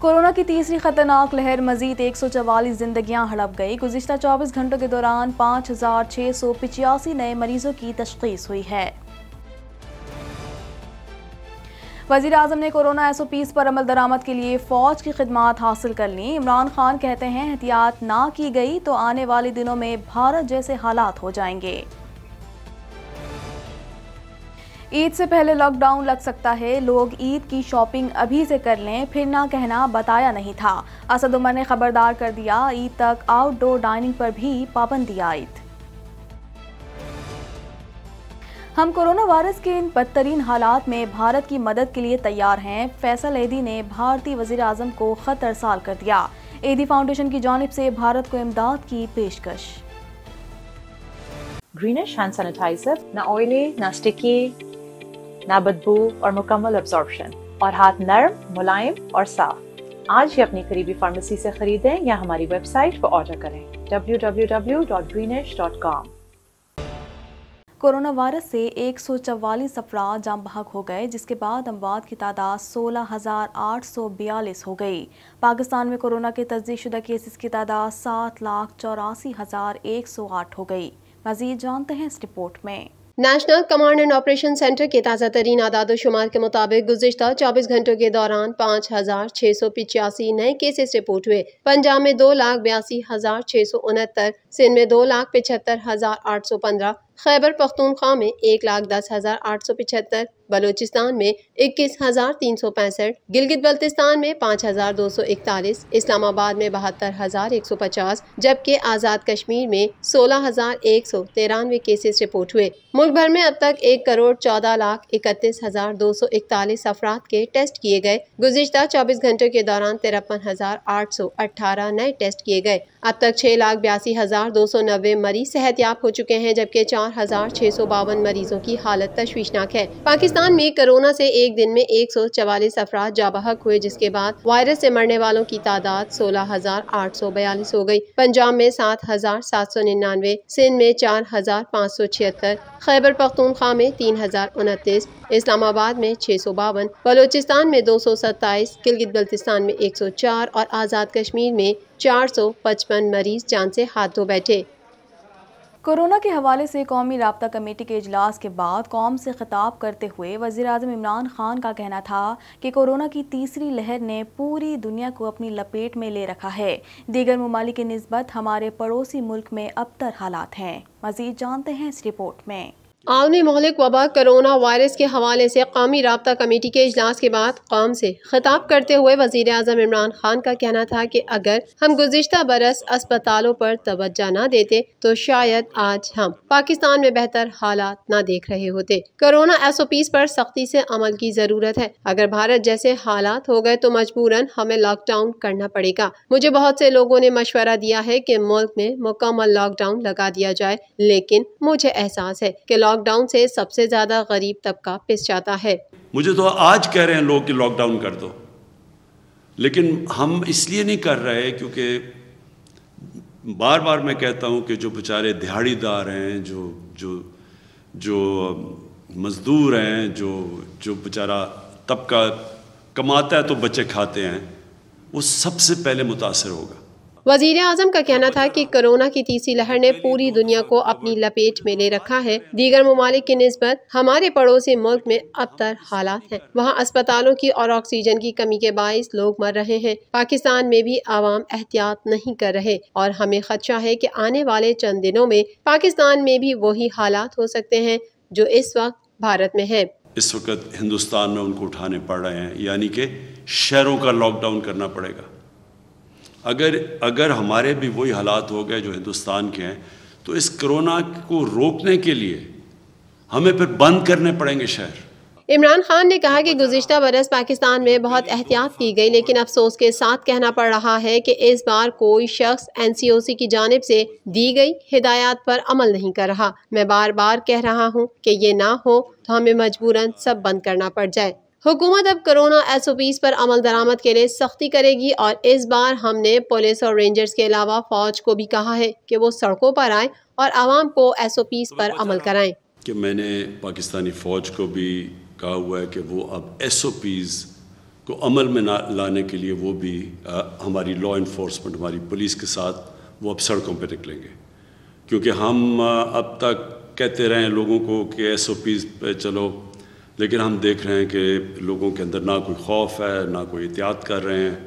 Corona की तीसरी खतरनाक लहर मजीद एक सौ चवालीस जिंदगियाँ हड़प गई गुजशत चौबीस घंटों के दौरान पाँच हजार छः सौ पिचासी नए मरीजों की तशखीस हुई है वजीर अजम ने कोरोना एस ओ पीज़ पर अमल दरामद के लिए फ़ौज की खदमात हासिल कर ली इमरान खान कहते हैं एहतियात ना की गई तो आने वाले दिनों में भारत जैसे हालात हो जाएंगे ईद से पहले लॉकडाउन लग सकता है लोग ईद की शॉपिंग अभी से कर लें फिर ना कहना बताया नहीं था असद उमर ने खबरदार कर दिया ईद तक आउटडोर डाइनिंग पर भी पाबंदी आयद हम कोरोना वायरस के इन बदतरीन हालात में भारत की मदद के लिए तैयार हैं फैसल एदी ने भारतीय वजी अजम को खत अरसाल कर दिया एदी फाउंडेशन की जानब से भारत को इमदाद की पेशकश ग्रीनिश हैंड सैनिटाइजर ना ऑयली ना स्टिकी ना बदबू और मुकम्मल अब्जॉर्प्शन और हाथ नरम मुलायम और साफ आज ही अपनी करीबी फार्मेसी से खरीदें या हमारी वेबसाइट पर ऑर्डर करें www.greenish.com कोरोना वायरस से एक सौ चवालीस अफराद जाम बहक हो गए जिसके बाद अमवात की तादाद सोलह हज़ार आठ सौ बयालीस हो गई पाकिस्तान में कोरोना के तस्दीकशुदा केसेस की तादाद सात लाख चौरासी हज़ार एक सौ आठ हो गई मजीद जानते हैं इस रिपोर्ट में national command and operation centre के ताज़ा तरीन आदाद शुमार के मुताबिक गुजशत चौबीस घंटों के दौरान पाँच हज़ार छः सौ पिचासी नए केसेस रिपोर्ट हुए पंजाब में दो लाख बयासी हज़ार छः सौ उनहत्तर सिंध में दो लाख पिछहत्तर हज़ार आठ सौ पंद्रह खैबर पख्तूनख्वा में एक लाख दस हज़ार आठ सौ पिछहत्तर बलोचिस्तान में इक्कीस हज़ार तीन सौ पैंसठ गिलगित बल्तिस्तान में पाँच हज़ार दो सौ इकतालीस इस्लामाबाद में बहत्तर हज़ार एक सौ पचास जबकि आज़ाद कश्मीर में सोलह हज़ार एक सौ तिरानवे केसेस रिपोर्ट हुए मुल्क भर में अब तक एक करोड़ चौदह लाख इकतीस हज़ार दो सौ इकतालीस अफराद के टेस्ट किए गए गुजशत चौबीस घंटों के दौरान तिरपन हज़ार आठ सौ अठारह नए टेस्ट किए गए अब तक छः लाख बयासी हज़ार दो सौ नब्बे मरीज याब हो चुके हैं जबकि चार हज़ार छः सौ बावन मरीजों की हालत तशवीशनाक है पाकिस्तान में कोरोना से एक दिन में एक सौ चवालीस अफराज जाबहक हुए जिसके बाद वायरस से मरने वालों की तादाद सोलह हज़ार आठ सौ बयालीस हो गई पंजाब में सात हज़ार सात सौ निन्यानवे सिंध में चार हज़ार पाँच सौ छिहत्तर खैबर पख्तूनख्वा में तीन हज़ार उनतीस इस्लामाबाद में छः सौ बावन बलोचिस्तान में दो सौ सत्ताईस गिलगित बल्तिस्तान में एक सौ चार और आज़ाद कश्मीर में 455 मरीज जान से हाथों बैठे कोरोना के हवाले से कौमी रबता कमेटी के अजलास के बाद कौम से खिताब करते हुए वज़ी अजम इमरान खान का कहना था कि कोरोना की तीसरी लहर ने पूरी दुनिया को अपनी लपेट में ले रखा है दीगर ममालिक नस्बत हमारे पड़ोसी मुल्क में अबतर हालात हैं मज़ीद जानते हैं इस रिपोर्ट में आलमी महलिक वबा करोना वायरस के हवाले से कौमी रबता कमेटी के अजलास के बाद कौम से खिताब करते हुए वजीर अजम इमरान खान का कहना था कि अगर हम गुजशत बरस अस्पतालों पर तोज्जा न देते तो शायद आज हम पाकिस्तान में बेहतर हालात न देख रहे होते करोना एस ओ पी पर सख्ती से अमल की ज़रूरत है अगर भारत जैसे हालात हो गए तो मजबूरन हमें लॉकडाउन करना पड़ेगा मुझे बहुत से लोगों ने मशवरा दिया है की मुल्क में मुकम्मल लॉकडाउन लगा दिया जाए लेकिन मुझे एहसास है की लॉकडाउन से सबसे ज़्यादा गरीब तबका पिस जाता है मुझे तो आज कह रहे हैं लोग कि लॉकडाउन कर दो लेकिन हम इसलिए नहीं कर रहे क्योंकि बार बार मैं कहता हूँ कि जो बेचारे दिहाड़ीदार हैं जो जो जो मज़दूर हैं जो जो बेचारा तबका कमाता है तो बच्चे खाते हैं वो सबसे पहले मुतासर होगा वजीर अजम का कहना था कि कोरोना की तीसरी लहर ने पूरी दुनिया को अपनी लपेट में ले रखा है दीगर ममालिक की नस्बत हमारे पड़ोसी मुल्क में अबतर हालात हैं वहाँ अस्पतालों की और ऑक्सीजन की कमी के बायस लोग मर रहे हैं पाकिस्तान में भी आवाम एहतियात नहीं कर रहे और हमें खदशा है की आने वाले चंद दिनों में पाकिस्तान में भी वही हालात हो सकते हैं जो इस वक्त भारत में है इस वक्त हिंदुस्तान में उनको उठाने पड़ रहे हैं यानी के शहरों का लॉकडाउन करना पड़ेगा अगर अगर हमारे भी वही हालात हो गए जो हिंदुस्तान के हैं तो इस कोरोना को रोकने के लिए हमें फिर बंद करने पड़ेंगे शहर इमरान खान ने कहा कि गुजशत बरस पाकिस्तान में बहुत एहतियात की गई लेकिन अफसोस के साथ कहना पड़ रहा है कि इस बार कोई शख्स एन सी ओ सी की जानब से दी गई हिदायत पर अमल नहीं कर रहा मैं बार बार कह रहा हूँ कि ये ना हो तो हमें मजबूरन सब बंद करना पड़ जाए हुकूमत अब कोरोना एस ओ पीज़ पर अमल दरामद के लिए सख्ती करेगी और इस बार हमने पुलिस और रेंजर्स के अलावा फ़ौज को भी कहा है कि वो सड़कों पर आए और आवाम को एस ओ पीज़ पर तो अमल कराएँ कि मैंने पाकिस्तानी फ़ौज को भी कहा हुआ है कि वो अब एस ओ पीज़ को अमल में ना लाने के लिए वो भी आ, हमारी लॉ इन्फोर्समेंट हमारी पुलिस के साथ वो अब सड़कों पर निकलेंगे क्योंकि हम अब तक कहते रहे लोगों को कि एस ओ पीज़ पे चलो लेकिन हम देख रहे हैं कि लोगों के अंदर ना कोई खौफ है ना कोई एहतियात कर रहे हैं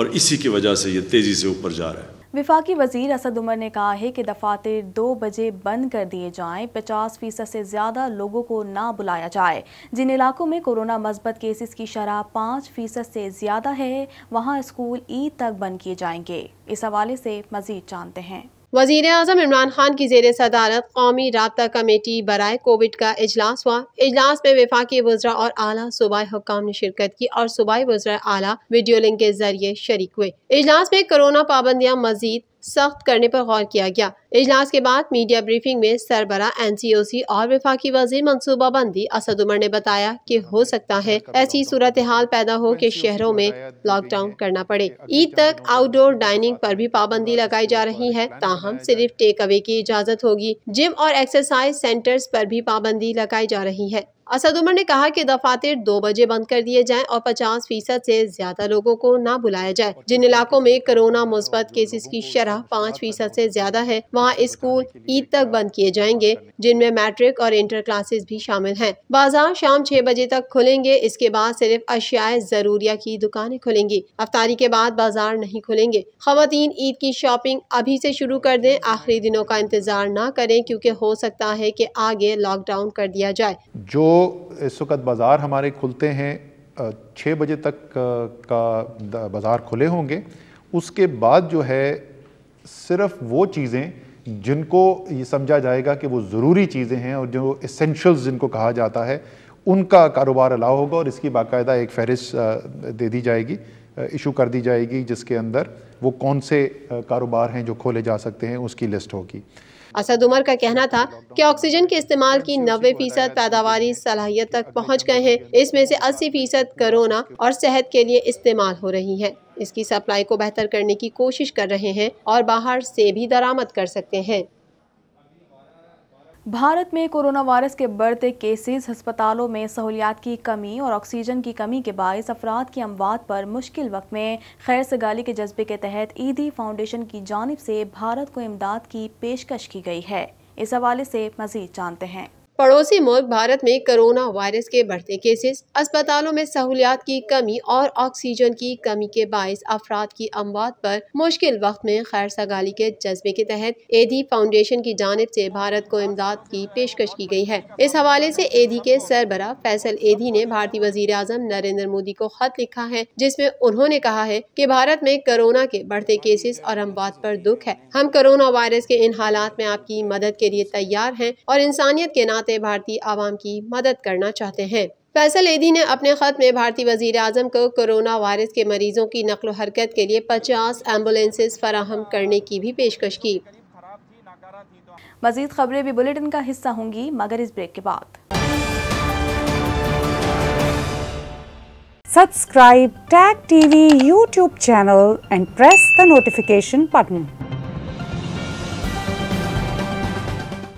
और इसी की वजह से ये तेज़ी से ऊपर जा रहा है विफाकी वजीर असद उमर ने कहा है कि दफातर दो बजे बंद कर दिए जाएं, 50 फीसद से ज़्यादा लोगों को ना बुलाया जाए जिन इलाकों में कोरोना मस्बत केसेस की शरह पाँच फीसद से ज़्यादा है वहाँ स्कूल ईद तक बंद किए जाएंगे इस हवाले से मज़ीद जानते हैं वजीर अजम इमरान खान की जेर सदारत कौमी रबता कमेटी बरए कोविड का अजलास हुआ अजलास में विफाक वज्रा और आला सूबाई हुकाम ने शिरकत की और सूबाई वज्रा आला वीडियो लिंक के जरिए शरीक हुए अजलास में कोरोना पाबंदियाँ मजीद सख्त करने पर गौर किया गया इजलास के बाद मीडिया ब्रीफिंग में सरबरा एन सी ओ सी और विफाकी मनसूबा मनसूबाबंदी असद उमर ने बताया कि हो सकता है ऐसी सूरत हाल पैदा हो कि शहरों में लॉकडाउन करना पड़े ईद तक आउटडोर डाइनिंग पर भी पाबंदी लगाई जा रही है ताहम सिर्फ टेक अवे की इजाज़त होगी जिम और एक्सरसाइज सेंटर्स पर भी पाबंदी लगाई जा रही है असद उमर ने कहा कि दफातर दो बजे बंद कर दिए जाएं और 50 फीसद से ज्यादा लोगों को ना बुलाया जाए जिन इलाकों में कोरोना मुस्बत केसेस की शरह पाँच फीसद से ज्यादा है वहाँ स्कूल ईद तक बंद किए जाएंगे जिनमें मैट्रिक और इंटर क्लासेस भी शामिल हैं। बाजार शाम छह बजे तक खुलेंगे इसके बाद सिर्फ अशियाए जरूरिया की दुकानें खुलेंगी अफ्तारी के बाद बाजार नहीं खुलेंगे खातन ईद की शॉपिंग अभी ऐसी शुरू कर दें आखिरी दिनों का इंतजार न करें क्यूँकी हो सकता है की आगे लॉकडाउन कर दिया जाए जो तो इस वक्त बाज़ार हमारे खुलते हैं छः बजे तक का बाज़ार खुले होंगे उसके बाद जो है सिर्फ वो चीज़ें जिनको ये समझा जाएगा कि वो ज़रूरी चीज़ें हैं और जो इसेंशल्स जिनको कहा जाता है उनका कारोबार अलाव होगा और इसकी बाकायदा एक फहरिस्त दे दी जाएगी इशू कर दी जाएगी जिसके अंदर वो कौन से कारोबार हैं जो खोले जा सकते हैं उसकी लिस्ट होगी असद उमर का कहना था कि ऑक्सीजन के इस्तेमाल की नब्बे फीसद पैदावार सलाहियत तक पहुँच गए हैं इसमें से अस्सी फीसद कोरोना और सेहत के लिए इस्तेमाल हो रही है इसकी सप्लाई को बेहतर करने की कोशिश कर रहे हैं और बाहर से भी दरामद कर सकते हैं भारत में कोरोना वायरस के बढ़ते केसेस अस्पतालों में सहूलियात की कमी और ऑक्सीजन की कमी के बायस अफराद की अमवात पर मुश्किल वक्त में खैर सगाली के जज्बे के तहत ईदी फाउंडेशन की जानब से भारत को इमदाद की पेशकश की गई है इस हवाले से मजीद जानते हैं पड़ोसी मुल्क भारत में कोरोना वायरस के बढ़ते केसेस अस्पतालों में सहूलियात की कमी और ऑक्सीजन की कमी के बायस अफराद की अमवात पर मुश्किल वक्त में खैर सगाली के जज्बे के तहत एधी फाउंडेशन की जानब से भारत को इमदाद की पेशकश की गई है इस हवाले से एधी के सरबरा फैसल एधी ने भारतीय वजीर अजम नरेंद्र मोदी को खत लिखा है जिसमे उन्होंने कहा है की भारत में कोरोना के बढ़ते केसेस और अमवात आरोप दुख है हम कोरोना वायरस के इन हालात में आपकी मदद के लिए तैयार है और इंसानियत के नाते जमात भारतीय आवाम की मदद करना चाहते हैं फैसल एदी ने अपने ख़त में भारतीय वजीर अजम को कोरोना वायरस के मरीजों की नकलो हरकत के लिए पचास एम्बुलेंसेज फराहम करने की भी पेशकश की मजीद खबरें भी बुलेटिन का हिस्सा होंगी मगर इस ब्रेक के बाद subscribe tag TV YouTube channel and press the notification button